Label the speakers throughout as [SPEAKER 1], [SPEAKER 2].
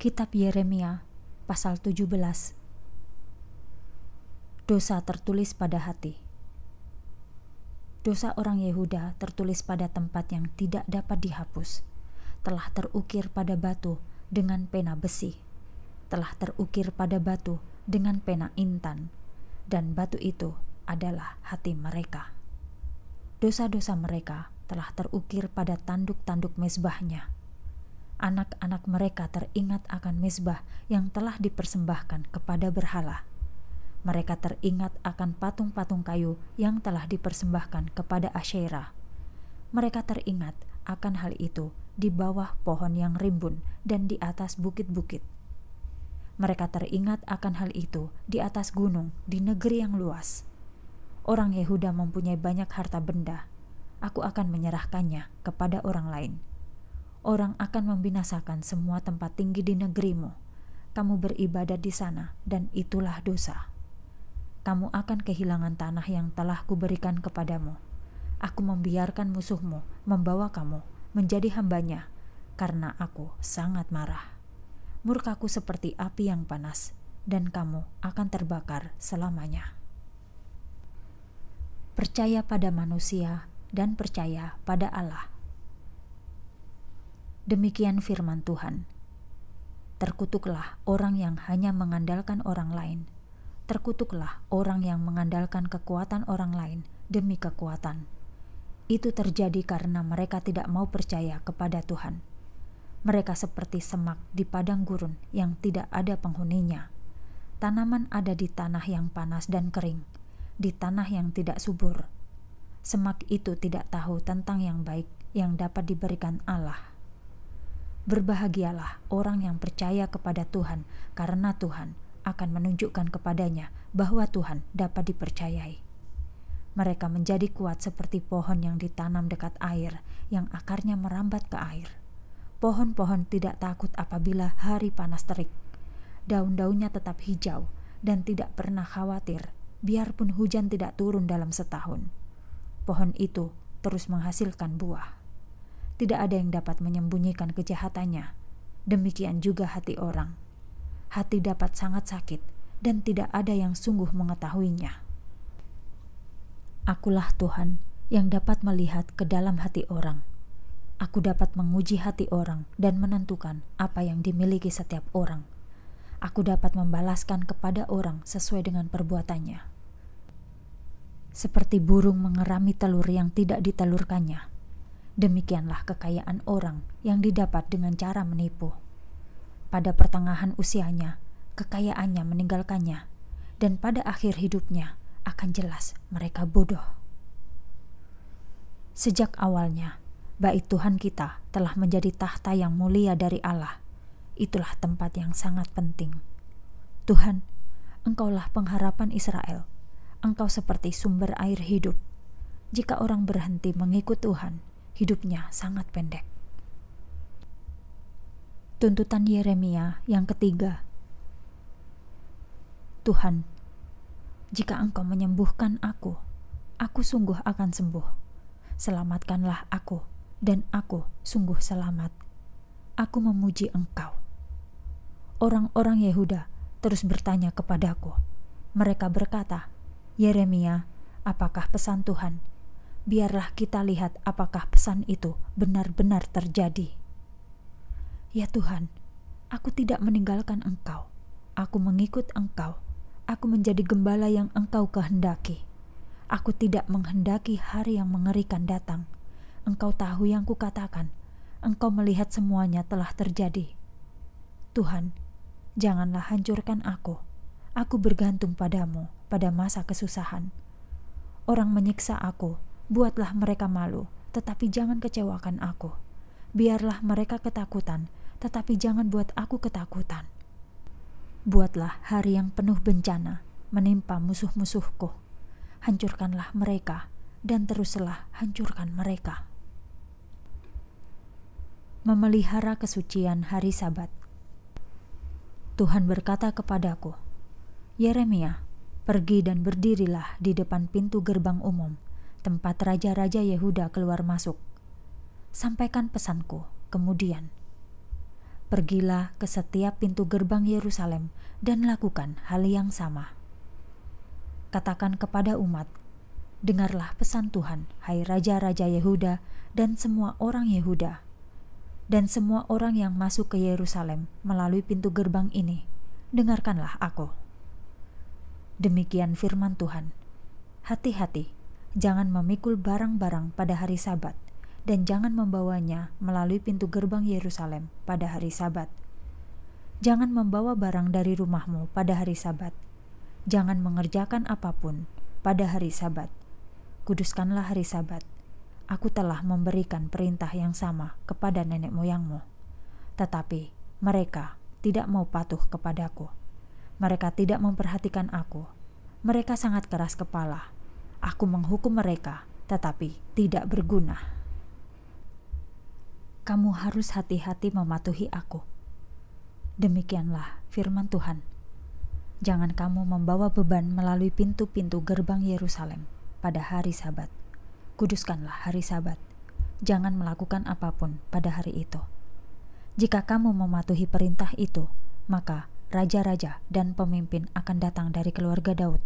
[SPEAKER 1] Kitab Yeremia pasal 17 Dosa tertulis pada hati Dosa orang Yehuda tertulis pada tempat yang tidak dapat dihapus telah terukir pada batu dengan pena besi telah terukir pada batu dengan pena intan dan batu itu adalah hati mereka dosa-dosa mereka telah terukir pada tanduk-tanduk mesbahnya anak-anak mereka teringat akan mezbah yang telah dipersembahkan kepada berhala. Mereka teringat akan patung-patung kayu yang telah dipersembahkan kepada Asyera. Mereka teringat akan hal itu di bawah pohon yang rimbun dan di atas bukit-bukit. Mereka teringat akan hal itu di atas gunung di negeri yang luas. Orang Yehuda mempunyai banyak harta benda. Aku akan menyerahkannya kepada orang lain.' orang akan membinasakan semua tempat tinggi di negerimu. Kamu beribadah di sana, dan itulah dosa. Kamu akan kehilangan tanah yang telah kuberikan kepadamu. Aku membiarkan musuhmu membawa kamu menjadi hambanya, karena aku sangat marah. Murkaku seperti api yang panas, dan kamu akan terbakar selamanya. Percaya pada manusia dan percaya pada Allah Demikian firman Tuhan. Terkutuklah orang yang hanya mengandalkan orang lain. Terkutuklah orang yang mengandalkan kekuatan orang lain demi kekuatan. Itu terjadi karena mereka tidak mau percaya kepada Tuhan. Mereka seperti semak di padang gurun yang tidak ada penghuninya. Tanaman ada di tanah yang panas dan kering, di tanah yang tidak subur. Semak itu tidak tahu tentang yang baik yang dapat diberikan Allah. Berbahagialah orang yang percaya kepada Tuhan, karena Tuhan akan menunjukkan kepadanya bahwa Tuhan dapat dipercayai. Mereka menjadi kuat seperti pohon yang ditanam dekat air, yang akarnya merambat ke air. Pohon-pohon tidak takut apabila hari panas terik. Daun-daunnya tetap hijau dan tidak pernah khawatir, biarpun hujan tidak turun dalam setahun. Pohon itu terus menghasilkan buah tidak ada yang dapat menyembunyikan kejahatannya. Demikian juga hati orang. Hati dapat sangat sakit, dan tidak ada yang sungguh mengetahuinya. Akulah Tuhan yang dapat melihat ke dalam hati orang. Aku dapat menguji hati orang dan menentukan apa yang dimiliki setiap orang. Aku dapat membalaskan kepada orang sesuai dengan perbuatannya. Seperti burung mengerami telur yang tidak ditelurkannya, Demikianlah kekayaan orang yang didapat dengan cara menipu. Pada pertengahan usianya, kekayaannya meninggalkannya, dan pada akhir hidupnya akan jelas mereka bodoh. Sejak awalnya, baik Tuhan kita telah menjadi tahta yang mulia dari Allah. Itulah tempat yang sangat penting. Tuhan, Engkaulah pengharapan Israel. Engkau seperti sumber air hidup. Jika orang berhenti mengikut Tuhan, hidupnya sangat pendek. Tuntutan Yeremia yang ketiga. Tuhan, jika Engkau menyembuhkan aku, aku sungguh akan sembuh. Selamatkanlah aku, dan aku sungguh selamat. Aku memuji Engkau. Orang-orang Yehuda terus bertanya kepadaku. Mereka berkata, "Yeremia, apakah pesan Tuhan biarlah kita lihat apakah pesan itu benar-benar terjadi. Ya Tuhan, aku tidak meninggalkan Engkau. Aku mengikut Engkau. Aku menjadi gembala yang Engkau kehendaki. Aku tidak menghendaki hari yang mengerikan datang. Engkau tahu yang kukatakan. Engkau melihat semuanya telah terjadi. Tuhan, janganlah hancurkan aku. Aku bergantung padamu pada masa kesusahan. Orang menyiksa aku, buatlah mereka malu, tetapi jangan kecewakan aku. Biarlah mereka ketakutan, tetapi jangan buat aku ketakutan. Buatlah hari yang penuh bencana menimpa musuh-musuhku. Hancurkanlah mereka, dan teruslah hancurkan mereka. Memelihara kesucian hari Sabat. Tuhan berkata kepadaku, "Yeremia, pergi dan berdirilah di depan pintu gerbang umum." tempat raja-raja Yehuda keluar masuk. Sampaikan pesanku, kemudian pergilah ke setiap pintu gerbang Yerusalem dan lakukan hal yang sama. Katakan kepada umat, dengarlah pesan Tuhan, hai raja-raja Yehuda dan semua orang Yehuda, dan semua orang yang masuk ke Yerusalem melalui pintu gerbang ini. Dengarkanlah aku. Demikian firman Tuhan. Hati-hati Jangan memikul barang-barang pada hari Sabat, dan jangan membawanya melalui pintu gerbang Yerusalem pada hari Sabat. Jangan membawa barang dari rumahmu pada hari Sabat. Jangan mengerjakan apapun pada hari Sabat. Kuduskanlah hari Sabat. Aku telah memberikan perintah yang sama kepada nenek moyangmu, tetapi mereka tidak mau patuh kepadaku. Mereka tidak memperhatikan aku. Mereka sangat keras kepala Aku menghukum mereka, tetapi tidak berguna. Kamu harus hati-hati mematuhi aku. Demikianlah firman Tuhan. Jangan kamu membawa beban melalui pintu-pintu gerbang Yerusalem pada hari Sabat. Kuduskanlah hari Sabat. Jangan melakukan apapun pada hari itu. Jika kamu mematuhi perintah itu, maka raja-raja dan pemimpin akan datang dari keluarga Daud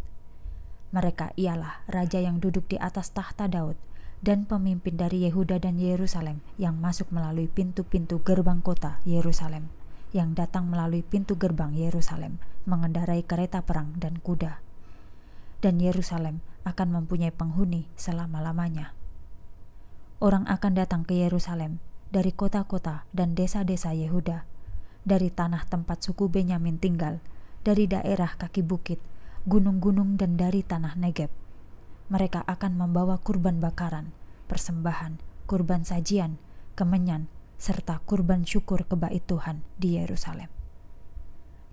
[SPEAKER 1] mereka ialah raja yang duduk di atas tahta Daud dan pemimpin dari Yehuda dan Yerusalem yang masuk melalui pintu-pintu gerbang kota Yerusalem, yang datang melalui pintu gerbang Yerusalem, mengendarai kereta perang dan kuda. Dan Yerusalem akan mempunyai penghuni selama-lamanya. Orang akan datang ke Yerusalem dari kota-kota dan desa-desa Yehuda, dari tanah tempat suku Benyamin tinggal, dari daerah kaki bukit, gunung-gunung dan dari tanah Negeb. Mereka akan membawa kurban bakaran, persembahan, kurban sajian, kemenyan, serta kurban syukur ke bait Tuhan di Yerusalem.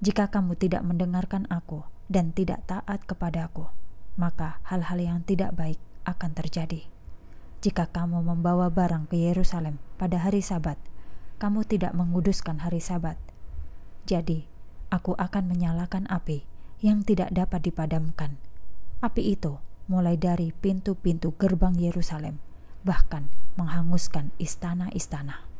[SPEAKER 1] Jika kamu tidak mendengarkan aku dan tidak taat kepada Aku, maka hal-hal yang tidak baik akan terjadi. Jika kamu membawa barang ke Yerusalem pada hari Sabat, kamu tidak menguduskan hari Sabat. Jadi, aku akan menyalakan api yang tidak dapat dipadamkan. Api itu mulai dari pintu-pintu gerbang Yerusalem, bahkan menghanguskan istana-istana.